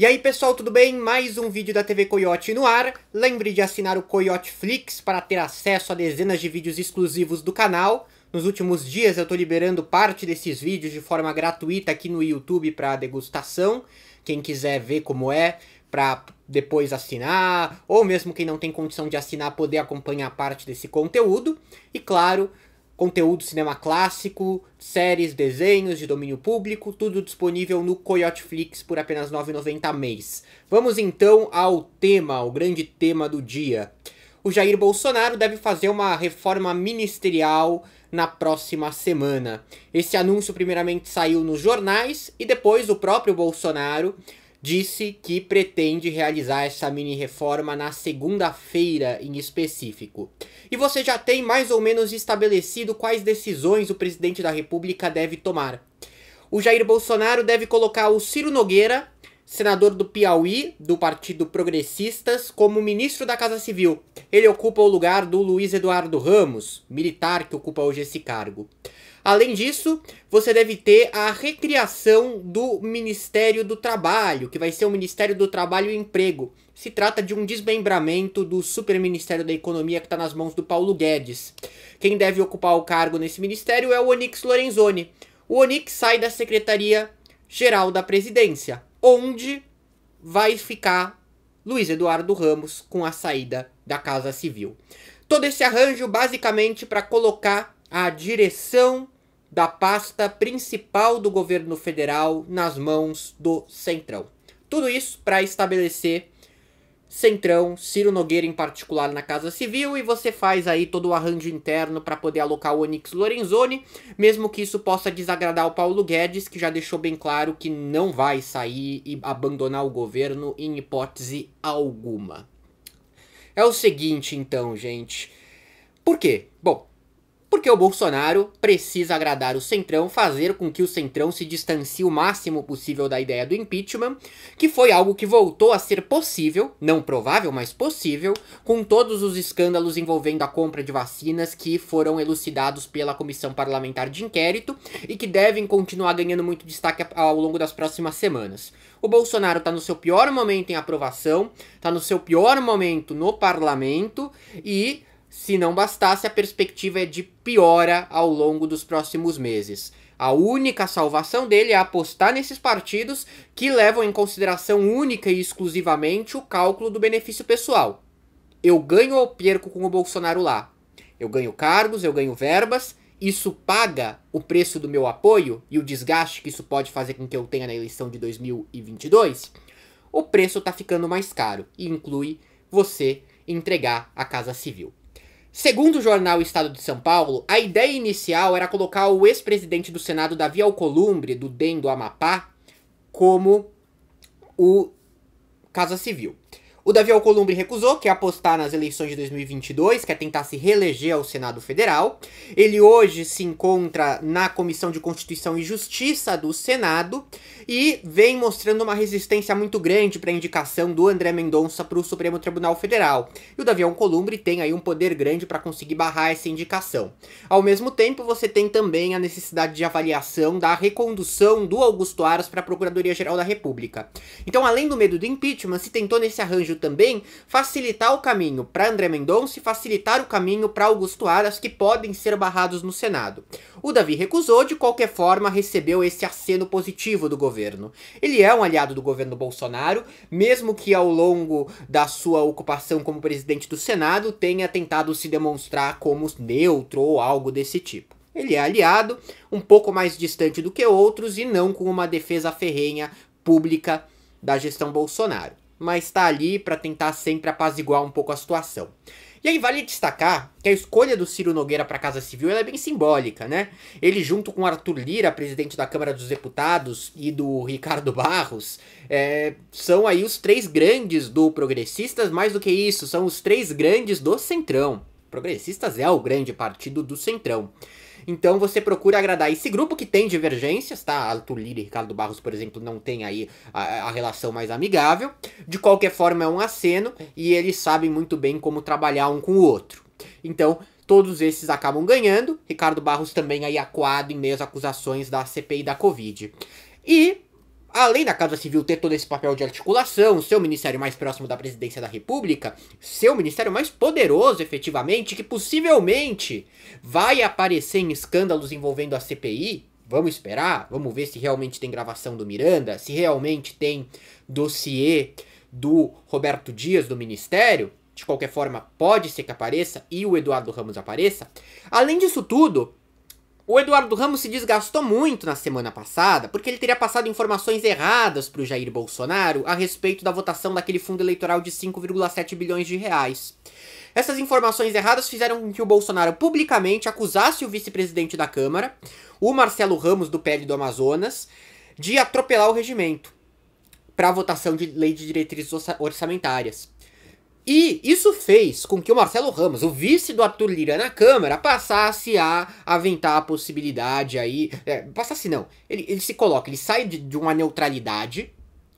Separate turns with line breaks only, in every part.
E aí pessoal, tudo bem? Mais um vídeo da TV Coyote no ar. Lembre de assinar o Coyote Flix para ter acesso a dezenas de vídeos exclusivos do canal. Nos últimos dias eu estou liberando parte desses vídeos de forma gratuita aqui no YouTube para degustação. Quem quiser ver como é, para depois assinar, ou mesmo quem não tem condição de assinar, poder acompanhar parte desse conteúdo. E claro, Conteúdo cinema clássico, séries, desenhos de domínio público, tudo disponível no Coyote Flix por apenas R$ 9,90 mês. Vamos então ao tema, ao grande tema do dia. O Jair Bolsonaro deve fazer uma reforma ministerial na próxima semana. Esse anúncio primeiramente saiu nos jornais e depois o próprio Bolsonaro disse que pretende realizar essa mini reforma na segunda-feira em específico. E você já tem mais ou menos estabelecido quais decisões o presidente da República deve tomar. O Jair Bolsonaro deve colocar o Ciro Nogueira, senador do Piauí, do Partido Progressistas, como ministro da Casa Civil. Ele ocupa o lugar do Luiz Eduardo Ramos, militar que ocupa hoje esse cargo. Além disso, você deve ter a recriação do Ministério do Trabalho, que vai ser o Ministério do Trabalho e Emprego. Se trata de um desmembramento do Superministério da Economia que está nas mãos do Paulo Guedes. Quem deve ocupar o cargo nesse ministério é o Onix Lorenzoni. O Onix sai da Secretaria Geral da Presidência, onde vai ficar Luiz Eduardo Ramos com a saída da Casa Civil. Todo esse arranjo basicamente para colocar a direção da pasta principal do governo federal nas mãos do Centrão. Tudo isso para estabelecer Centrão, Ciro Nogueira em particular na Casa Civil, e você faz aí todo o arranjo interno para poder alocar o Onyx Lorenzoni, mesmo que isso possa desagradar o Paulo Guedes, que já deixou bem claro que não vai sair e abandonar o governo em hipótese alguma. É o seguinte, então, gente. Por quê? Bom, porque o Bolsonaro precisa agradar o Centrão, fazer com que o Centrão se distancie o máximo possível da ideia do impeachment, que foi algo que voltou a ser possível, não provável, mas possível, com todos os escândalos envolvendo a compra de vacinas que foram elucidados pela Comissão Parlamentar de Inquérito e que devem continuar ganhando muito destaque ao longo das próximas semanas. O Bolsonaro está no seu pior momento em aprovação, está no seu pior momento no parlamento e se não bastasse, a perspectiva é de piora ao longo dos próximos meses. A única salvação dele é apostar nesses partidos que levam em consideração única e exclusivamente o cálculo do benefício pessoal. Eu ganho ou perco com o Bolsonaro lá? Eu ganho cargos, eu ganho verbas, isso paga o preço do meu apoio e o desgaste que isso pode fazer com que eu tenha na eleição de 2022? O preço está ficando mais caro e inclui você entregar a Casa Civil. Segundo o jornal Estado de São Paulo, a ideia inicial era colocar o ex-presidente do Senado, Davi Alcolumbre, do DEM do Amapá, como o Casa Civil. O Davi Alcolumbre recusou, que é apostar nas eleições de 2022, que é tentar se reeleger ao Senado Federal. Ele hoje se encontra na Comissão de Constituição e Justiça do Senado e vem mostrando uma resistência muito grande para a indicação do André Mendonça para o Supremo Tribunal Federal. E o Davi Alcolumbre tem aí um poder grande para conseguir barrar essa indicação. Ao mesmo tempo, você tem também a necessidade de avaliação da recondução do Augusto Aras para a Procuradoria-Geral da República. Então, além do medo do impeachment, se tentou nesse arranjo também facilitar o caminho para André Mendonça e facilitar o caminho para Augusto Aras, que podem ser barrados no Senado. O Davi recusou, de qualquer forma, recebeu esse aceno positivo do governo. Ele é um aliado do governo Bolsonaro, mesmo que ao longo da sua ocupação como presidente do Senado tenha tentado se demonstrar como neutro ou algo desse tipo. Ele é aliado, um pouco mais distante do que outros e não com uma defesa ferrenha pública da gestão Bolsonaro mas tá ali para tentar sempre apaziguar um pouco a situação. E aí vale destacar que a escolha do Ciro Nogueira para a Casa Civil é bem simbólica, né? Ele, junto com Arthur Lira, presidente da Câmara dos Deputados, e do Ricardo Barros, é, são aí os três grandes do Progressistas, mais do que isso, são os três grandes do Centrão. Progressistas é o grande partido do Centrão. Então você procura agradar esse grupo que tem divergências, tá? A Tulira e Ricardo Barros, por exemplo, não tem aí a, a, relação mais amigável. De qualquer forma, é um aceno e eles sabem muito bem como trabalhar um com o outro. Então, todos esses acabam ganhando. Ricardo Barros também aí acuado em meio às acusações da CPI da Covid. E além da Casa Civil ter todo esse papel de articulação, seu ministério mais próximo da presidência da República, seu ministério mais poderoso efetivamente, que possivelmente vai aparecer em escândalos envolvendo a CPI, vamos esperar, vamos ver se realmente tem gravação do Miranda, se realmente tem dossiê do Roberto Dias do ministério, de qualquer forma pode ser que apareça e o Eduardo Ramos apareça. Além disso tudo, o Eduardo Ramos se desgastou muito na semana passada porque ele teria passado informações erradas para o Jair Bolsonaro a respeito da votação daquele fundo eleitoral de 5,7 bilhões de reais. Essas informações erradas fizeram com que o Bolsonaro publicamente acusasse o vice-presidente da Câmara, o Marcelo Ramos do PL do Amazonas, de atropelar o regimento para a votação de lei de diretrizes orçamentárias. E isso fez com que o Marcelo Ramos, o vice do Arthur Lira na Câmara, passasse a aventar a possibilidade aí. É, passasse não. Ele, ele se coloca, ele sai de, de uma neutralidade.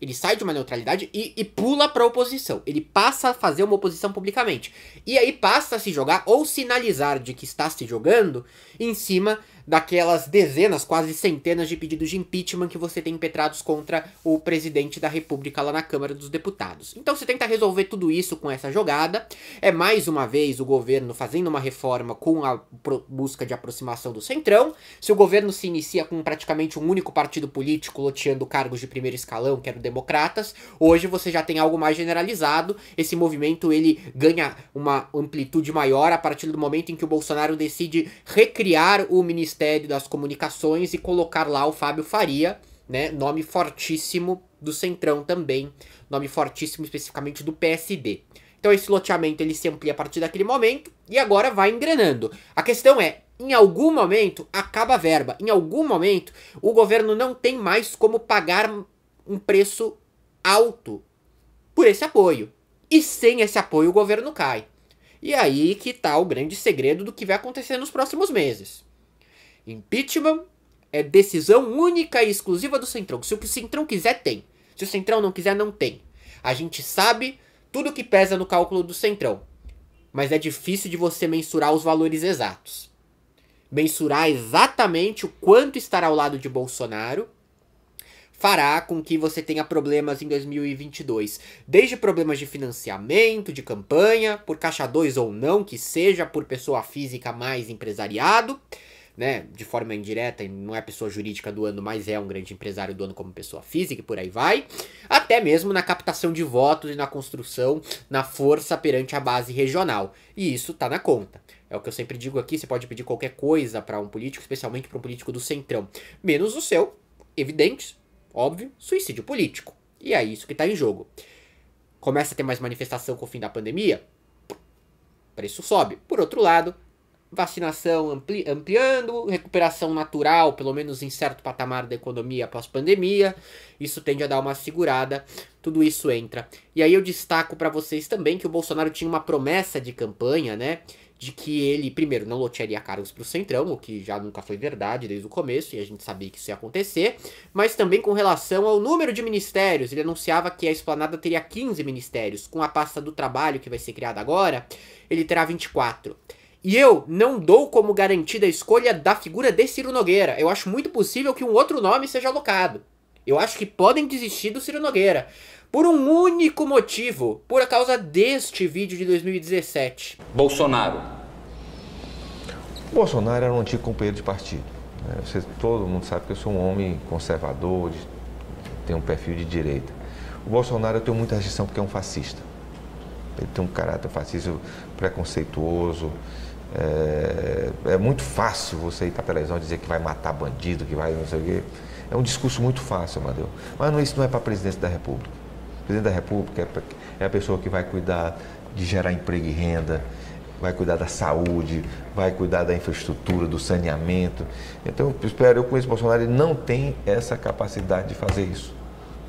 Ele sai de uma neutralidade e, e pula a oposição. Ele passa a fazer uma oposição publicamente. E aí passa a se jogar ou sinalizar de que está se jogando em cima daquelas dezenas, quase centenas de pedidos de impeachment que você tem impetrados contra o presidente da República lá na Câmara dos Deputados. Então você tenta resolver tudo isso com essa jogada. É mais uma vez o governo fazendo uma reforma com a busca de aproximação do centrão. Se o governo se inicia com praticamente um único partido político loteando cargos de primeiro escalão, que eram democratas, hoje você já tem algo mais generalizado. Esse movimento ele ganha uma amplitude maior a partir do momento em que o Bolsonaro decide recriar o ministério Ministério das Comunicações e colocar lá o Fábio Faria, né? Nome fortíssimo do Centrão também, nome fortíssimo especificamente do PSD. Então esse loteamento ele se amplia a partir daquele momento e agora vai engrenando. A questão é, em algum momento acaba a verba, em algum momento o governo não tem mais como pagar um preço alto por esse apoio. E sem esse apoio o governo cai. E aí que tá o grande segredo do que vai acontecer nos próximos meses. Impeachment é decisão única e exclusiva do Centrão. Se o Centrão quiser, tem. Se o Centrão não quiser, não tem. A gente sabe tudo que pesa no cálculo do Centrão. Mas é difícil de você mensurar os valores exatos. Mensurar exatamente o quanto estará ao lado de Bolsonaro fará com que você tenha problemas em 2022. Desde problemas de financiamento, de campanha, por caixa 2 ou não, que seja por pessoa física mais empresariado, né, de forma indireta, não é pessoa jurídica do ano, mas é um grande empresário do ano como pessoa física e por aí vai, até mesmo na captação de votos e na construção, na força perante a base regional. E isso tá na conta. É o que eu sempre digo aqui, você pode pedir qualquer coisa para um político, especialmente para um político do centrão, menos o seu, evidente, óbvio, suicídio político. E é isso que tá em jogo. Começa a ter mais manifestação com o fim da pandemia? Preço sobe. Por outro lado, vacinação ampli ampliando, recuperação natural, pelo menos em certo patamar da economia após pandemia. Isso tende a dar uma segurada, tudo isso entra. E aí eu destaco para vocês também que o Bolsonaro tinha uma promessa de campanha, né? De que ele, primeiro, não lotearia cargos para o Centrão, o que já nunca foi verdade desde o começo, e a gente sabia que isso ia acontecer, mas também com relação ao número de ministérios. Ele anunciava que a esplanada teria 15 ministérios, com a pasta do trabalho que vai ser criada agora, ele terá 24. E eu não dou como garantida a escolha da figura de Ciro Nogueira. Eu acho muito possível que um outro nome seja alocado. Eu acho que podem desistir do Ciro Nogueira. Por um único motivo, por causa deste vídeo de 2017. Bolsonaro.
Bolsonaro era um antigo companheiro de partido. Né? Você, todo mundo sabe que eu sou um homem conservador, de, tenho um perfil de direita. O Bolsonaro eu tenho muita rejeição porque é um fascista. Ele tem um caráter fascista preconceituoso. É, é, muito fácil você ir para a televisão dizer que vai matar bandido, que vai não sei o quê. É um discurso muito fácil, Amadeu. Mas não, isso não é para presidente da República. O presidente da República é, pra, é a pessoa que vai cuidar de gerar emprego e renda, vai cuidar da saúde, vai cuidar da infraestrutura, do saneamento. Então, eu espero, eu conheço o Bolsonaro, ele não tem essa capacidade de fazer isso.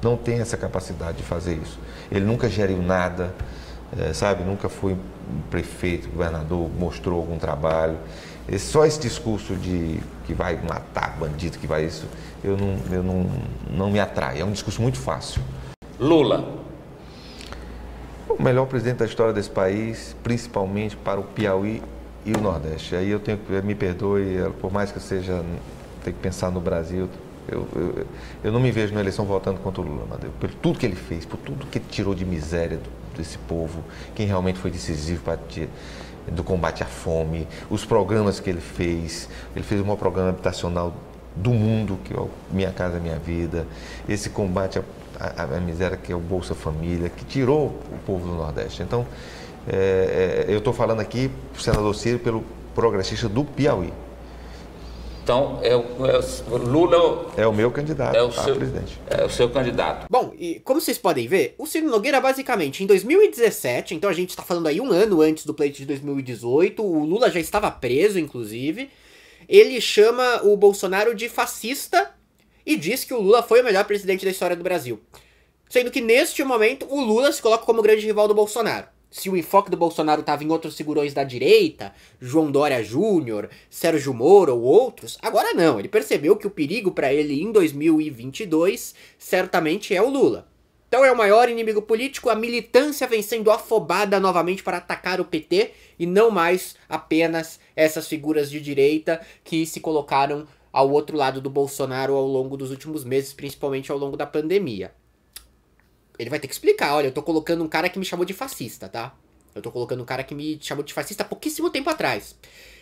Não tem essa capacidade de fazer isso. Ele nunca geriu nada é, sabe? Nunca fui prefeito, governador, mostrou algum trabalho. E só esse discurso de que vai matar bandido, que vai isso, eu não, eu não, não me atrai. É um discurso muito fácil. Lula. O melhor presidente da história desse país, principalmente para o Piauí e o Nordeste. Aí eu tenho me perdoe, eh, por mais que eu seja, tenho que pensar no Brasil, eu, eu, eu, não me vejo na eleição votando contra o Lula, Amadeu. Por tudo que ele fez, por tudo que tirou de miséria do, desse povo, quem realmente foi decisivo para do combate à fome, os programas que ele fez. Ele fez o maior programa habitacional do mundo, que é o Minha Casa Minha Vida. Esse combate à, à, à miséria, que é o Bolsa Família, que tirou o povo do Nordeste. Então, é, é, eu estou falando aqui, senador Ciro, pelo progressista do Piauí.
Então, é, é, Lula
é o meu candidato. É o, seu, presidente.
é o seu candidato. Bom, e como vocês podem ver, o Ciro Nogueira, basicamente, em 2017, então a gente está falando aí um ano antes do pleito de 2018, o Lula já estava preso, inclusive, ele chama o Bolsonaro de fascista e diz que o Lula foi o melhor presidente da história do Brasil. Sendo que neste momento o Lula se coloca como grande rival do Bolsonaro se o enfoque do Bolsonaro estava em outros segurões da direita, João Dória Júnior, Sérgio Moro ou outros, agora não. Ele percebeu que o perigo para ele em 2022 certamente é o Lula. Então é o maior inimigo político, a militância vem sendo afobada novamente para atacar o PT e não mais apenas essas figuras de direita que se colocaram ao outro lado do Bolsonaro ao longo dos últimos meses, principalmente ao longo da pandemia ele vai ter que explicar, olha, eu tô colocando um cara que me chamou de fascista, tá? Eu tô colocando um cara que me chamou de fascista há pouquíssimo tempo atrás.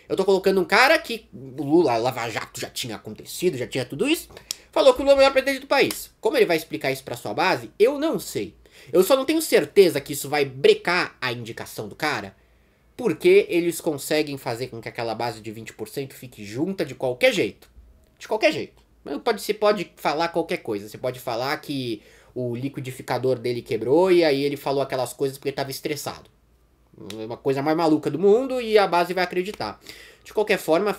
Eu tô colocando um cara que o Lula, Lava Jato já tinha acontecido, já tinha tudo isso. Falou que o Lula é o melhor presidente do país. Como ele vai explicar isso pra sua base, eu não sei. Eu só não tenho certeza que isso vai brecar a indicação do cara, porque eles conseguem fazer com que aquela base de 20% fique junta de qualquer jeito. De qualquer jeito. Pode, você pode falar qualquer coisa. Você pode falar que o liquidificador dele quebrou e aí ele falou aquelas coisas porque estava estressado. É uma coisa mais maluca do mundo e a base vai acreditar. De qualquer forma,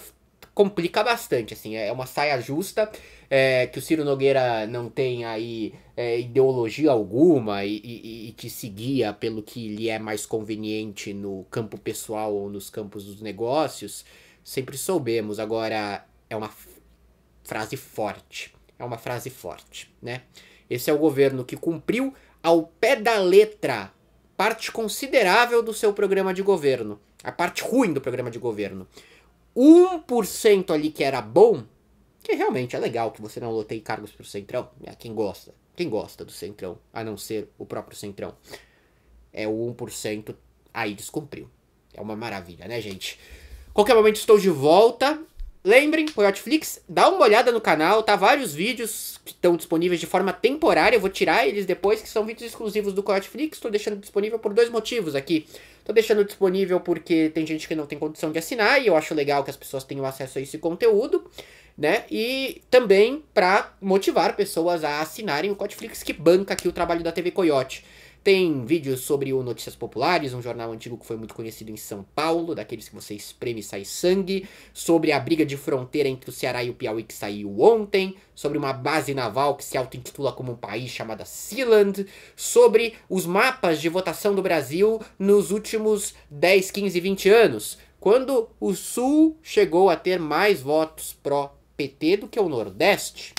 complica bastante, assim, é uma saia justa, é, que o Ciro Nogueira não tem aí é, ideologia alguma e, e, e, te seguia pelo que lhe é mais conveniente no campo pessoal ou nos campos dos negócios, sempre soubemos, agora é uma frase forte, é uma frase forte, né? Esse é o governo que cumpriu ao pé da letra parte considerável do seu programa de governo, a parte ruim do programa de governo. 1% ali que era bom, que realmente é legal que você não lotei cargos para o Centrão, é quem gosta, quem gosta do Centrão, a não ser o próprio Centrão. É o 1% aí descumpriu. É uma maravilha, né, gente? Qualquer momento estou de volta. Lembrem, por Netflix, dá uma olhada no canal, tá vários vídeos que estão disponíveis de forma temporária, eu vou tirar eles depois, que são vídeos exclusivos do Netflix, tô deixando disponível por dois motivos aqui. Tô deixando disponível porque tem gente que não tem condição de assinar, e eu acho legal que as pessoas tenham acesso a esse conteúdo, né? E também para motivar pessoas a assinarem o Netflix que banca aqui o trabalho da TV Coyote. Tem vídeos sobre o Notícias Populares, um jornal antigo que foi muito conhecido em São Paulo, daqueles que você espreme e sai sangue. Sobre a briga de fronteira entre o Ceará e o Piauí que saiu ontem. Sobre uma base naval que se auto-intitula como um país chamada Sealand. Sobre os mapas de votação do Brasil nos últimos 10, 15, 20 anos. Quando o Sul chegou a ter mais votos pró-PT do que o Nordeste.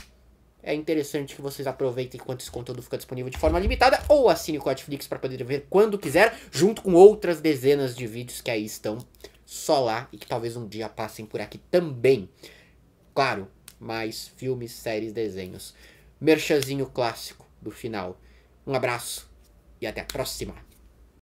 É interessante que vocês aproveitem enquanto esse conteúdo fica disponível de forma limitada ou assine a Netflix para poder ver quando quiser, junto com outras dezenas de vídeos que aí estão só lá e que talvez um dia passem por aqui também. Claro, mais filmes, séries, desenhos. Merchazinho clássico do final. Um abraço e até a próxima!